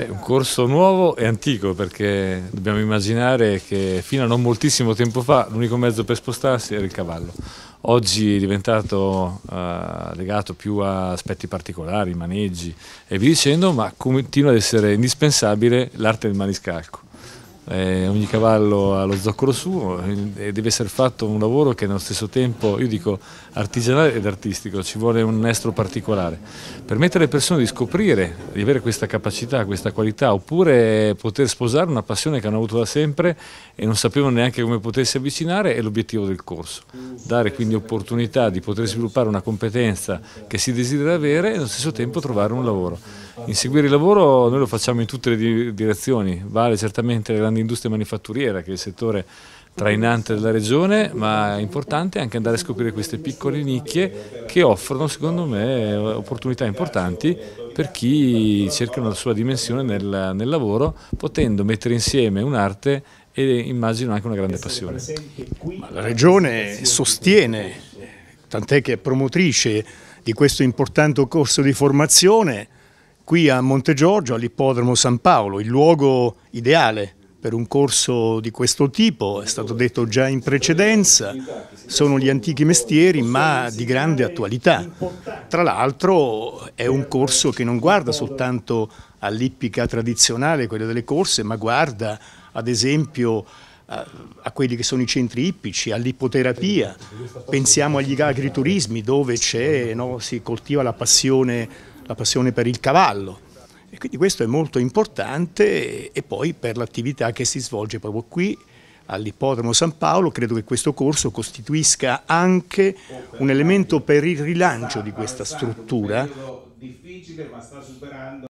Beh, un corso nuovo e antico perché dobbiamo immaginare che fino a non moltissimo tempo fa l'unico mezzo per spostarsi era il cavallo. Oggi è diventato eh, legato più a aspetti particolari, maneggi e via dicendo, ma continua ad essere indispensabile l'arte del maniscalco eh, ogni cavallo ha lo zoccolo suo eh, e deve essere fatto un lavoro che nello stesso tempo, io dico artigianale ed artistico, ci vuole un estro particolare. Permettere alle persone di scoprire, di avere questa capacità, questa qualità, oppure poter sposare una passione che hanno avuto da sempre e non sapevano neanche come potersi avvicinare è l'obiettivo del corso. Dare quindi opportunità di poter sviluppare una competenza che si desidera avere e allo stesso tempo trovare un lavoro. Inseguire il lavoro noi lo facciamo in tutte le direzioni, vale certamente la grande industria manifatturiera che è il settore trainante della regione, ma è importante anche andare a scoprire queste piccole nicchie che offrono secondo me opportunità importanti per chi cerca una sua dimensione nel, nel lavoro, potendo mettere insieme un'arte e immagino anche una grande passione. Ma la regione sostiene, tant'è che è promotrice di questo importante corso di formazione, qui a Monte Giorgio, all'ippodromo San Paolo, il luogo ideale per un corso di questo tipo, è stato detto già in precedenza, sono gli antichi mestieri ma di grande attualità. Tra l'altro è un corso che non guarda soltanto all'ippica tradizionale, quella delle corse, ma guarda ad esempio a quelli che sono i centri ippici, all'ipoterapia, pensiamo agli agriturismi dove no, si coltiva la passione la passione per il cavallo. E quindi questo è molto importante e poi per l'attività che si svolge proprio qui all'Ippodromo San Paolo, credo che questo corso costituisca anche un elemento per il rilancio di questa struttura.